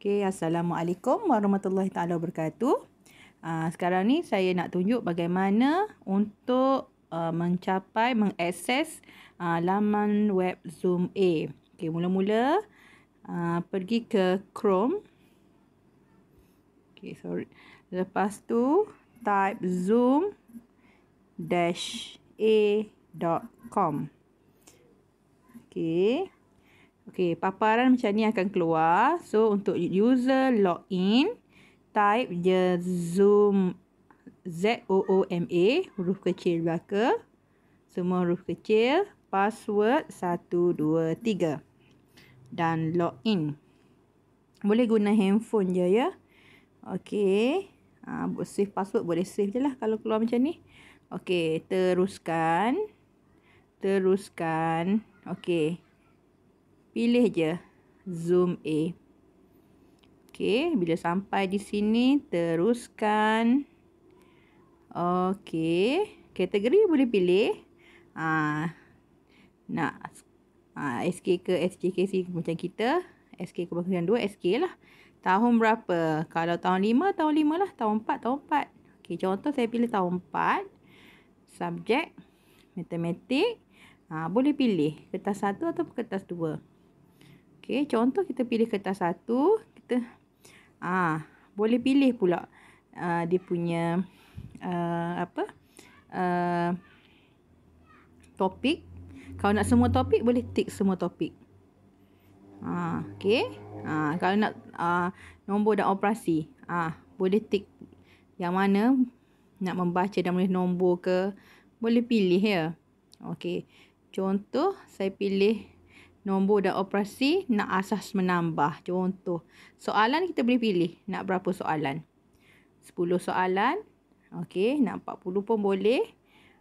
Okay, Assalamualaikum warahmatullahi taala wabarakatuh. Uh, sekarang ni saya nak tunjuk bagaimana untuk uh, mencapai mengakses uh, laman web Zoom A. Okay, mula-mula uh, pergi ke Chrome. Okay, sorry. Lepas tu type zoom dash a.com. Okay. Okey, paparan macam ni akan keluar. So, untuk user login, type je Zoom Z-O-O-M-A, huruf kecil belaka. Semua huruf kecil. Password 123. Dan login. Boleh guna handphone je ya. Okay. Ha, uh, save password boleh save je lah kalau keluar macam ni. Okay, teruskan. Teruskan. Okay pilih je zoom A. Okey, bila sampai di sini teruskan. Okey, kategori boleh pilih. Ah ha, nak ha, SK ke si macam kita, SK ke kebangsaan 2, SK lah. Tahun berapa? Kalau tahun 5, tahun 5 lah. Tahun 4, tahun 4. Okey, contoh saya pilih tahun 4. Subjek matematik. Ha, boleh pilih kertas 1 atau kertas 2. Okey, contoh kita pilih kertas satu, kita ah boleh pilih pula uh, dia punya uh, apa uh, ah, topik. Kalau nak semua topik boleh tick semua topik. Ah, okey. Ah, kalau nak ah, nombor dan operasi, ah boleh tick yang mana nak membaca dan boleh nombor ke boleh pilih ya. Okey. Contoh saya pilih nombor dan operasi nak asas menambah. Contoh, soalan kita boleh pilih nak berapa soalan. 10 soalan. Okey, nak 40 pun boleh.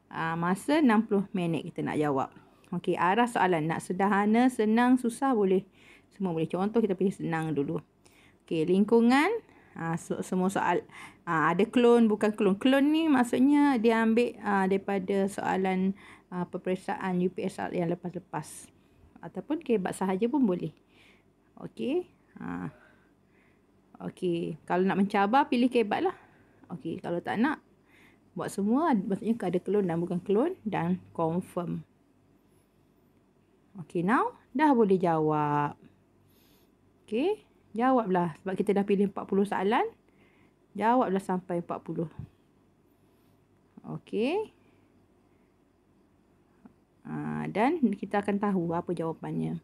Uh, masa 60 minit kita nak jawab. Okey, arah soalan nak sederhana, senang, susah boleh. Semua boleh. Contoh kita pilih senang dulu. Okey, lingkungan. Uh, ah, so, semua soal. Uh, ada klon, bukan klon. Klon ni maksudnya dia ambil uh, daripada soalan uh, peperiksaan UPSR yang lepas-lepas ataupun kebab sahaja pun boleh. Okey. Ha. Okey, kalau nak mencabar pilih kebab lah. Okey, kalau tak nak buat semua lah. maksudnya ada klon dan bukan klon dan confirm. Okey, now dah boleh jawab. Okey, jawablah sebab kita dah pilih 40 soalan. Jawablah sampai 40. Okey. Ah, dan kita akan tahu apa jawapannya.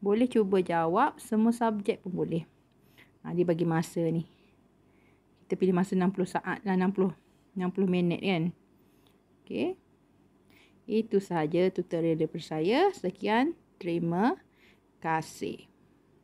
Boleh cuba jawab semua subjek pun boleh. Ha, dia bagi masa ni. Kita pilih masa 60 saat lah 60, 60 minit kan. Okay. Itu sahaja tutorial daripada saya. Sekian. Terima kasih.